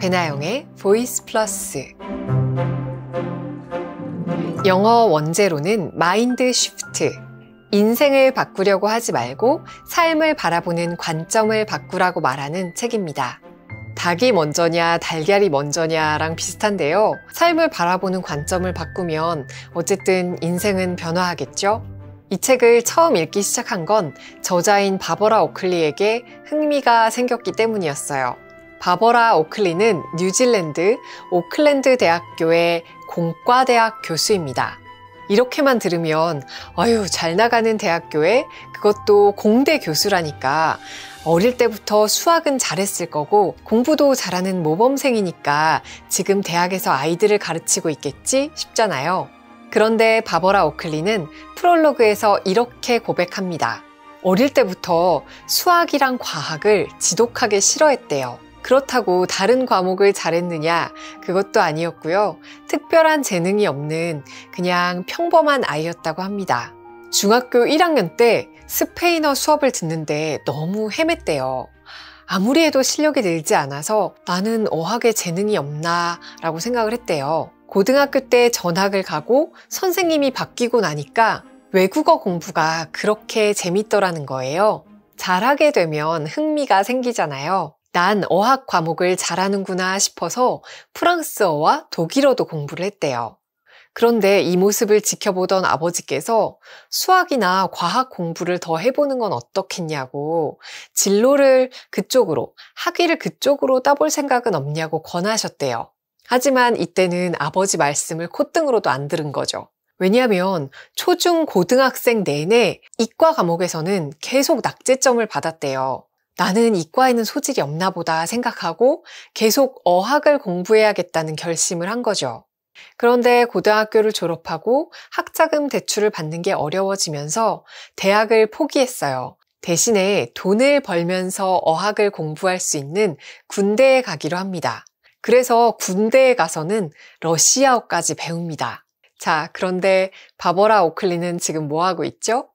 배나영의 보이스 플러스 영어 원제로는 마인드 쉬프트 인생을 바꾸려고 하지 말고 삶을 바라보는 관점을 바꾸라고 말하는 책입니다. 닭이 먼저냐 달걀이 먼저냐랑 비슷한데요. 삶을 바라보는 관점을 바꾸면 어쨌든 인생은 변화하겠죠? 이 책을 처음 읽기 시작한 건 저자인 바버라 오클리에게 흥미가 생겼기 때문이었어요. 바버라 오클리는 뉴질랜드 오클랜드 대학교의 공과대학 교수입니다. 이렇게만 들으면 아유 잘 나가는 대학교에 그것도 공대 교수라니까 어릴 때부터 수학은 잘했을 거고 공부도 잘하는 모범생이니까 지금 대학에서 아이들을 가르치고 있겠지 싶잖아요. 그런데 바버라 오클리는 프롤로그에서 이렇게 고백합니다. 어릴 때부터 수학이랑 과학을 지독하게 싫어했대요. 그렇다고 다른 과목을 잘했느냐? 그것도 아니었고요. 특별한 재능이 없는 그냥 평범한 아이였다고 합니다. 중학교 1학년 때 스페인어 수업을 듣는데 너무 헤맸대요. 아무리 해도 실력이 늘지 않아서 나는 어학에 재능이 없나 라고 생각을 했대요. 고등학교 때 전학을 가고 선생님이 바뀌고 나니까 외국어 공부가 그렇게 재밌더라는 거예요. 잘하게 되면 흥미가 생기잖아요. 난 어학 과목을 잘하는구나 싶어서 프랑스어와 독일어도 공부를 했대요. 그런데 이 모습을 지켜보던 아버지께서 수학이나 과학 공부를 더 해보는 건 어떻겠냐고 진로를 그쪽으로, 학위를 그쪽으로 따볼 생각은 없냐고 권하셨대요. 하지만 이때는 아버지 말씀을 콧등으로도 안 들은 거죠. 왜냐하면 초중 고등학생 내내 이과 과목에서는 계속 낙제점을 받았대요. 나는 이과에는 소질이 없나 보다 생각하고 계속 어학을 공부해야겠다는 결심을 한 거죠. 그런데 고등학교를 졸업하고 학자금 대출을 받는 게 어려워지면서 대학을 포기했어요. 대신에 돈을 벌면서 어학을 공부할 수 있는 군대에 가기로 합니다. 그래서 군대에 가서는 러시아어까지 배웁니다. 자, 그런데 바버라 오클리는 지금 뭐 하고 있죠?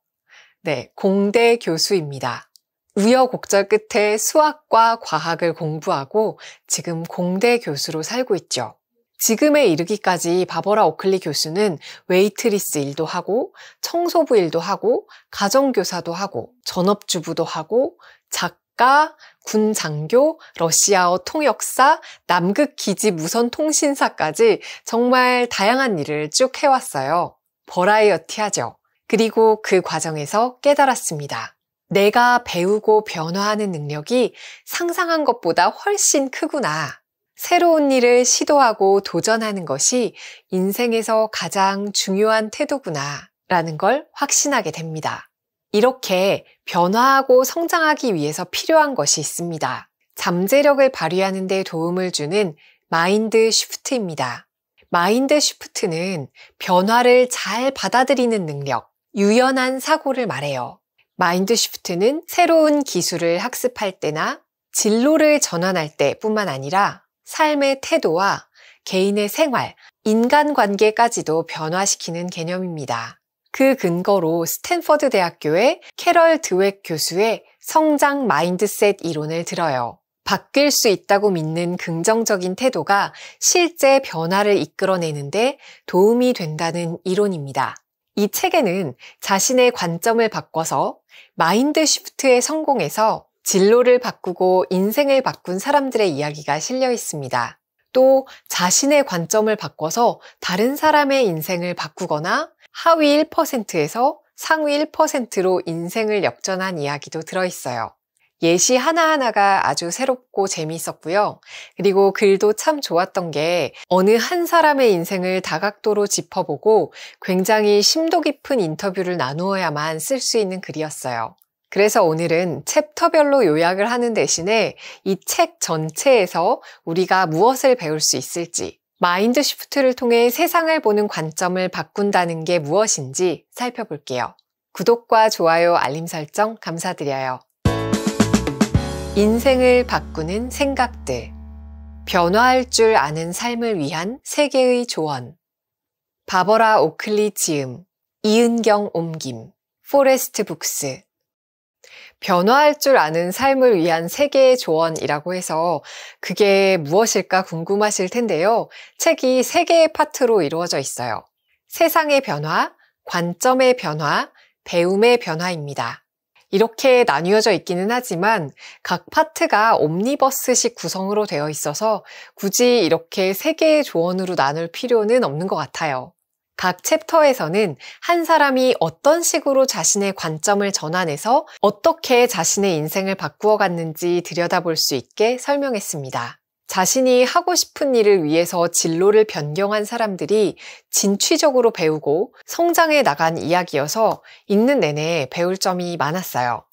네, 공대 교수입니다. 우여곡절 끝에 수학과 과학을 공부하고 지금 공대 교수로 살고 있죠. 지금에 이르기까지 바버라 오클리 교수는 웨이트리스 일도 하고 청소부 일도 하고 가정교사도 하고 전업주부도 하고 작가, 군 장교, 러시아어 통역사, 남극 기지 무선 통신사까지 정말 다양한 일을 쭉 해왔어요. 버라이어티 하죠. 그리고 그 과정에서 깨달았습니다. 내가 배우고 변화하는 능력이 상상한 것보다 훨씬 크구나. 새로운 일을 시도하고 도전하는 것이 인생에서 가장 중요한 태도구나. 라는 걸 확신하게 됩니다. 이렇게 변화하고 성장하기 위해서 필요한 것이 있습니다. 잠재력을 발휘하는 데 도움을 주는 마인드 쉬프트입니다. 마인드 쉬프트는 변화를 잘 받아들이는 능력, 유연한 사고를 말해요. 마인드 쉬프트는 새로운 기술을 학습할 때나 진로를 전환할 때 뿐만 아니라 삶의 태도와 개인의 생활, 인간관계까지도 변화시키는 개념입니다. 그 근거로 스탠퍼드 대학교의 캐럴 드웩 교수의 성장 마인드셋 이론을 들어요. 바뀔 수 있다고 믿는 긍정적인 태도가 실제 변화를 이끌어내는데 도움이 된다는 이론입니다. 이 책에는 자신의 관점을 바꿔서 마인드 시프트에 성공해서 진로를 바꾸고 인생을 바꾼 사람들의 이야기가 실려 있습니다. 또 자신의 관점을 바꿔서 다른 사람의 인생을 바꾸거나 하위 1%에서 상위 1%로 인생을 역전한 이야기도 들어있어요. 예시 하나하나가 아주 새롭고 재미있었고요. 그리고 글도 참 좋았던 게 어느 한 사람의 인생을 다각도로 짚어보고 굉장히 심도 깊은 인터뷰를 나누어야만 쓸 수 있는 글이었어요. 그래서 오늘은 챕터별로 요약을 하는 대신에 이 책 전체에서 우리가 무엇을 배울 수 있을지, 마인드 시프트를 통해 세상을 보는 관점을 바꾼다는 게 무엇인지 살펴볼게요. 구독과 좋아요, 알림 설정 감사드려요. 인생을 바꾸는 생각들. 변화할 줄 아는 삶을 위한 세계의 조언. 바버라 오클리 지음. 이은경 옮김. 포레스트 북스. 변화할 줄 아는 삶을 위한 세계의 조언이라고 해서 그게 무엇일까 궁금하실 텐데요. 책이 세 개의 파트로 이루어져 있어요. 세상의 변화, 관점의 변화, 배움의 변화입니다. 이렇게 나뉘어져 있기는 하지만 각 파트가 옴니버스식 구성으로 되어 있어서 굳이 이렇게 세 개의 조언으로 나눌 필요는 없는 것 같아요. 각 챕터에서는 한 사람이 어떤 식으로 자신의 관점을 전환해서 어떻게 자신의 인생을 바꾸어 갔는지 들여다볼 수 있게 설명했습니다. 자신이 하고 싶은 일을 위해서 진로를 변경한 사람들이 진취적으로 배우고 성장해 나간 이야기여서 읽는 내내 배울 점이 많았어요.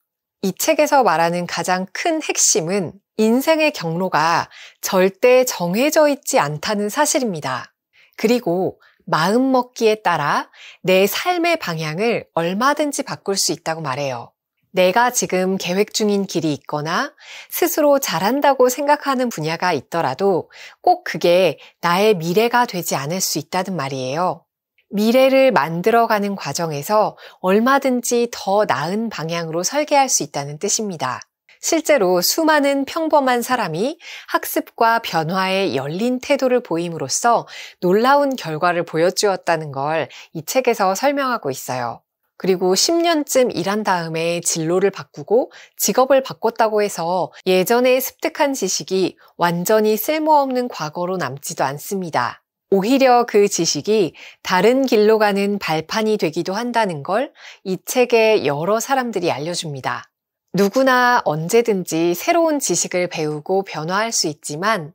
이 책에서 말하는 가장 큰 핵심은 인생의 경로가 절대 정해져 있지 않다는 사실입니다. 그리고 마음먹기에 따라 내 삶의 방향을 얼마든지 바꿀 수 있다고 말해요. 내가 지금 계획 중인 길이 있거나 스스로 잘한다고 생각하는 분야가 있더라도 꼭 그게 나의 미래가 되지 않을 수 있다는 말이에요. 미래를 만들어가는 과정에서 얼마든지 더 나은 방향으로 설계할 수 있다는 뜻입니다. 실제로 수많은 평범한 사람이 학습과 변화에 열린 태도를 보임으로써 놀라운 결과를 보여주었다는 걸 이 책에서 설명하고 있어요. 그리고 10년쯤 일한 다음에 진로를 바꾸고 직업을 바꿨다고 해서 예전에 습득한 지식이 완전히 쓸모없는 과거로 남지도 않습니다. 오히려 그 지식이 다른 길로 가는 발판이 되기도 한다는 걸 이 책의 여러 사람들이 알려줍니다. 누구나 언제든지 새로운 지식을 배우고 변화할 수 있지만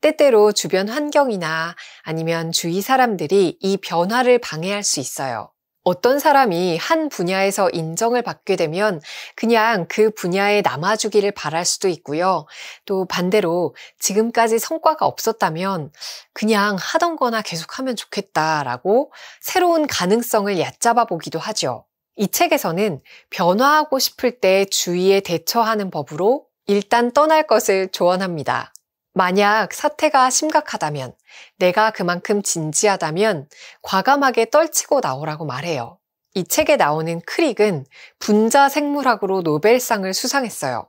때때로 주변 환경이나 아니면 주위 사람들이 이 변화를 방해할 수 있어요. 어떤 사람이 한 분야에서 인정을 받게 되면 그냥 그 분야에 남아주기를 바랄 수도 있고요. 또 반대로 지금까지 성과가 없었다면 그냥 하던 거나 계속하면 좋겠다라고 새로운 가능성을 얕잡아 보기도 하죠. 이 책에서는 변화하고 싶을 때 주위에 대처하는 법으로 일단 떠날 것을 조언합니다. 만약 사태가 심각하다면, 내가 그만큼 진지하다면 과감하게 떨치고 나오라고 말해요. 이 책에 나오는 크릭은 분자 생물학으로 노벨상을 수상했어요.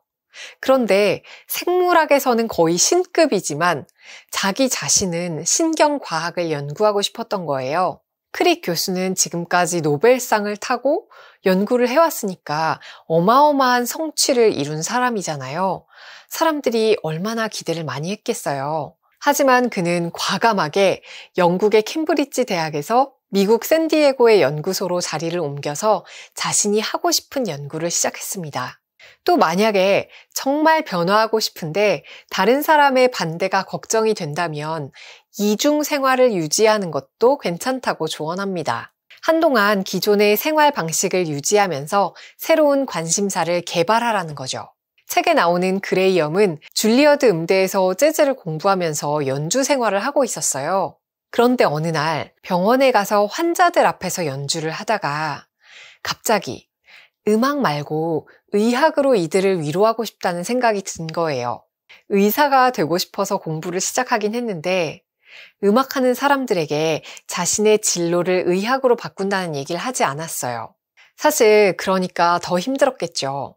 그런데 생물학에서는 거의 신급이지만 자기 자신은 신경과학을 연구하고 싶었던 거예요. 크릭 교수는 지금까지 노벨상을 타고 연구를 해왔으니까 어마어마한 성취를 이룬 사람이잖아요. 사람들이 얼마나 기대를 많이 했겠어요. 하지만 그는 과감하게 영국의 캠브리지 대학에서 미국 샌디에고의 연구소로 자리를 옮겨서 자신이 하고 싶은 연구를 시작했습니다. 또 만약에 정말 변화하고 싶은데 다른 사람의 반대가 걱정이 된다면 이중 생활을 유지하는 것도 괜찮다고 조언합니다. 한동안 기존의 생활 방식을 유지하면서 새로운 관심사를 개발하라는 거죠. 책에 나오는 그레이엄은 줄리어드 음대에서 재즈를 공부하면서 연주 생활을 하고 있었어요. 그런데 어느 날 병원에 가서 환자들 앞에서 연주를 하다가 갑자기 음악 말고 의학으로 이들을 위로하고 싶다는 생각이 든 거예요. 의사가 되고 싶어서 공부를 시작하긴 했는데 음악하는 사람들에게 자신의 진로를 의학으로 바꾼다는 얘기를 하지 않았어요. 사실 그러니까 더 힘들었겠죠.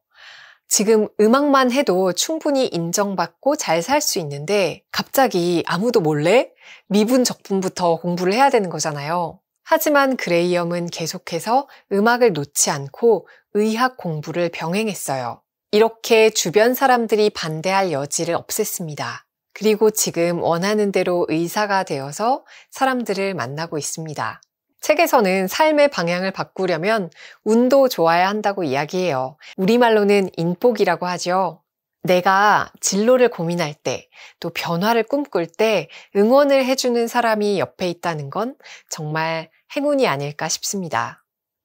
지금 음악만 해도 충분히 인정받고 잘 살 수 있는데 갑자기 아무도 몰래 미분 적분부터 공부를 해야 되는 거잖아요. 하지만 그레이엄은 계속해서 음악을 놓지 않고 의학 공부를 병행했어요. 이렇게 주변 사람들이 반대할 여지를 없앴습니다. 그리고 지금 원하는 대로 의사가 되어서 사람들을 만나고 있습니다. 책에서는 삶의 방향을 바꾸려면 운도 좋아야 한다고 이야기해요. 우리말로는 인복이라고 하죠. 내가 진로를 고민할 때, 또 변화를 꿈꿀 때 응원을 해주는 사람이 옆에 있다는 건 정말 행운이 아닐까 싶습니다.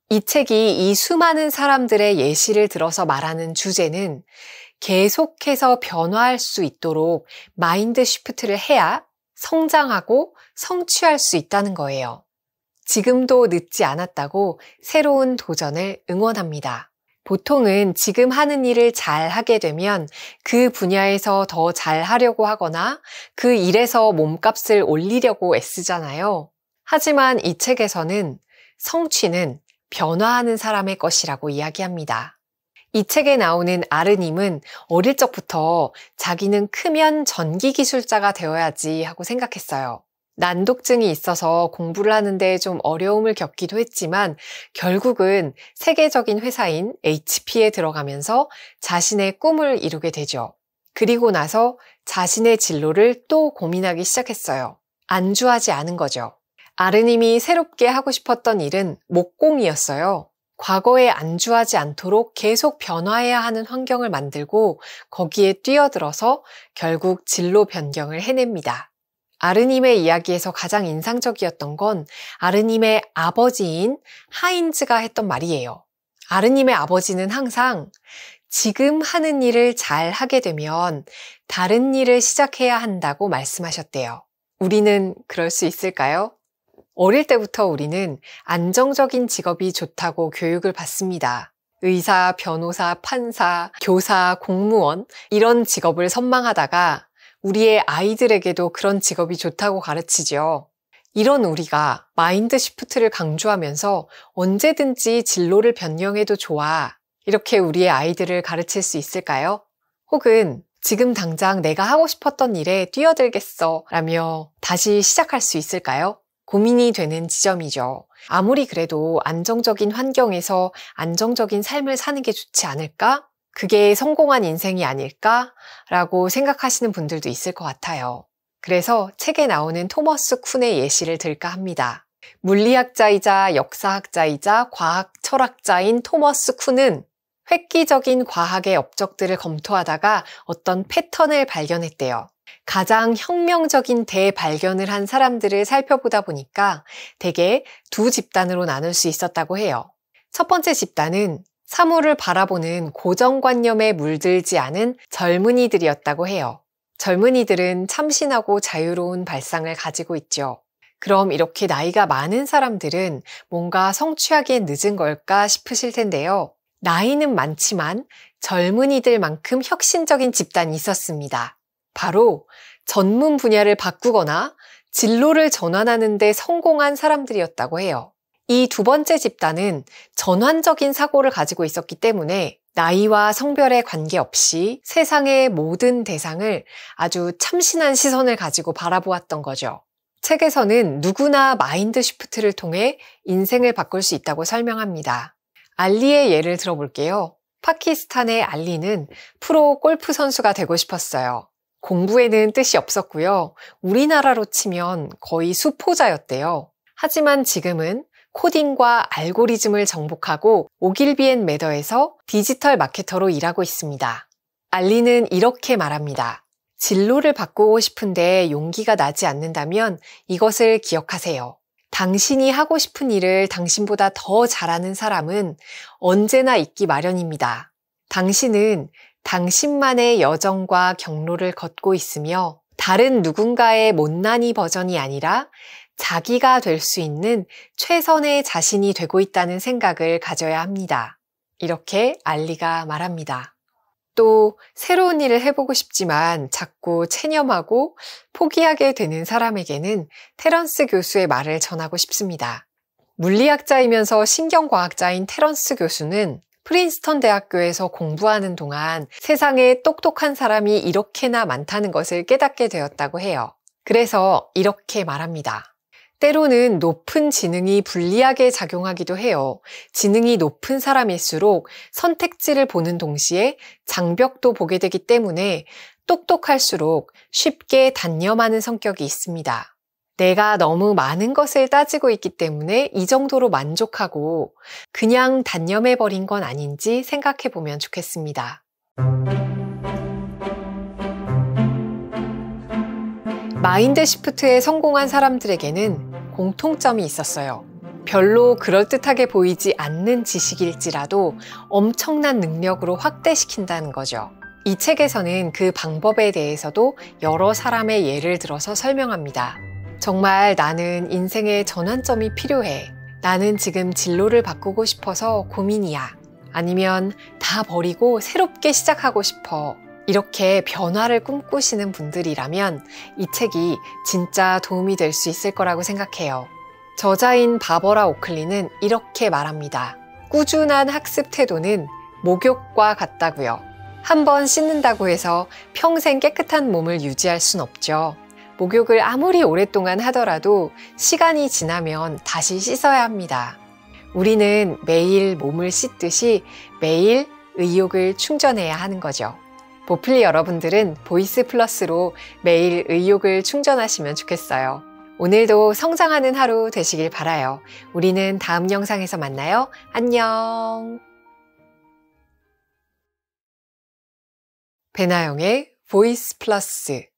이 책이 이 수많은 사람들의 예시를 들어서 말하는 주제는 계속해서 변화할 수 있도록 마인드 시프트를 해야 성장하고 성취할 수 있다는 거예요. 지금도 늦지 않았다고 새로운 도전을 응원합니다. 보통은 지금 하는 일을 잘 하게 되면 그 분야에서 더 잘 하려고 하거나 그 일에서 몸값을 올리려고 애쓰잖아요. 하지만 이 책에서는 성취는 변화하는 사람의 것이라고 이야기합니다. 이 책에 나오는 아르님은 어릴 적부터 자기는 크면 전기 기술자가 되어야지 하고 생각했어요. 난독증이 있어서 공부를 하는데 좀 어려움을 겪기도 했지만 결국은 세계적인 회사인 HP에 들어가면서 자신의 꿈을 이루게 되죠. 그리고 나서 자신의 진로를 또 고민하기 시작했어요. 안주하지 않은 거죠. 아르님이 새롭게 하고 싶었던 일은 목공이었어요. 과거에 안주하지 않도록 계속 변화해야 하는 환경을 만들고 거기에 뛰어들어서 결국 진로 변경을 해냅니다. 아르님의 이야기에서 가장 인상적이었던 건 아르님의 아버지인 하인즈가 했던 말이에요. 아르님의 아버지는 항상 지금 하는 일을 잘 하게 되면 다른 일을 시작해야 한다고 말씀하셨대요. 우리는 그럴 수 있을까요? 어릴 때부터 우리는 안정적인 직업이 좋다고 교육을 받습니다. 의사, 변호사, 판사, 교사, 공무원, 이런 직업을 선망하다가 우리의 아이들에게도 그런 직업이 좋다고 가르치죠. 이런 우리가 마인드 시프트를 강조하면서 언제든지 진로를 변경해도 좋아. 이렇게 우리의 아이들을 가르칠 수 있을까요? 혹은 지금 당장 내가 하고 싶었던 일에 뛰어들겠어 라며 다시 시작할 수 있을까요? 고민이 되는 지점이죠. 아무리 그래도 안정적인 환경에서 안정적인 삶을 사는 게 좋지 않을까? 그게 성공한 인생이 아닐까? 라고 생각하시는 분들도 있을 것 같아요. 그래서 책에 나오는 토머스 쿤의 예시를 들까 합니다. 물리학자이자 역사학자이자 과학 철학자인 토머스 쿤은 획기적인 과학의 업적들을 검토하다가 어떤 패턴을 발견했대요. 가장 혁명적인 대발견을 한 사람들을 살펴보다 보니까 대개 두 집단으로 나눌 수 있었다고 해요. 첫 번째 집단은 사물을 바라보는 고정관념에 물들지 않은 젊은이들이었다고 해요. 젊은이들은 참신하고 자유로운 발상을 가지고 있죠. 그럼 이렇게 나이가 많은 사람들은 뭔가 성취하기엔 늦은 걸까 싶으실 텐데요. 나이는 많지만 젊은이들만큼 혁신적인 집단이 있었습니다. 바로 전문 분야를 바꾸거나 진로를 전환하는 데 성공한 사람들이었다고 해요. 이 두 번째 집단은 전환적인 사고를 가지고 있었기 때문에 나이와 성별에 관계없이 세상의 모든 대상을 아주 참신한 시선을 가지고 바라보았던 거죠. 책에서는 누구나 마인드 시프트를 통해 인생을 바꿀 수 있다고 설명합니다. 알리의 예를 들어볼게요. 파키스탄의 알리는 프로 골프 선수가 되고 싶었어요. 공부에는 뜻이 없었고요. 우리나라로 치면 거의 수포자였대요. 하지만 지금은 코딩과 알고리즘을 정복하고 오길비엔 매더에서 디지털 마케터로 일하고 있습니다. 알리는 이렇게 말합니다. 진로를 바꾸고 싶은데 용기가 나지 않는다면 이것을 기억하세요. 당신이 하고 싶은 일을 당신보다 더 잘하는 사람은 언제나 있기 마련입니다. 당신은 당신만의 여정과 경로를 걷고 있으며 다른 누군가의 못난이 버전이 아니라 자기가 될 수 있는 최선의 자신이 되고 있다는 생각을 가져야 합니다. 이렇게 알리가 말합니다. 또 새로운 일을 해보고 싶지만 자꾸 체념하고 포기하게 되는 사람에게는 테런스 교수의 말을 전하고 싶습니다. 물리학자이면서 신경과학자인 테런스 교수는 프린스턴 대학교에서 공부하는 동안 세상에 똑똑한 사람이 이렇게나 많다는 것을 깨닫게 되었다고 해요. 그래서 이렇게 말합니다. 때로는 높은 지능이 불리하게 작용하기도 해요. 지능이 높은 사람일수록 선택지를 보는 동시에 장벽도 보게 되기 때문에 똑똑할수록 쉽게 단념하는 성격이 있습니다. 내가 너무 많은 것을 따지고 있기 때문에 이 정도로 만족하고 그냥 단념해버린 건 아닌지 생각해 보면 좋겠습니다. 마인드 시프트에 성공한 사람들에게는 공통점이 있었어요. 별로 그럴듯하게 보이지 않는 지식일지라도 엄청난 능력으로 확대시킨다는 거죠. 이 책에서는 그 방법에 대해서도 여러 사람의 예를 들어서 설명합니다. 정말 나는 인생의 전환점이 필요해. 나는 지금 진로를 바꾸고 싶어서 고민이야. 아니면 다 버리고 새롭게 시작하고 싶어. 이렇게 변화를 꿈꾸시는 분들이라면 이 책이 진짜 도움이 될 수 있을 거라고 생각해요. 저자인 바버라 오클리는 이렇게 말합니다. 꾸준한 학습 태도는 목욕과 같다고요. 한 번 씻는다고 해서 평생 깨끗한 몸을 유지할 순 없죠. 목욕을 아무리 오랫동안 하더라도 시간이 지나면 다시 씻어야 합니다. 우리는 매일 몸을 씻듯이 매일 의욕을 충전해야 하는 거죠. 보플리 여러분들은 보이스 플러스로 매일 의욕을 충전하시면 좋겠어요. 오늘도 성장하는 하루 되시길 바라요. 우리는 다음 영상에서 만나요. 안녕! 배나영의 보이스 플러스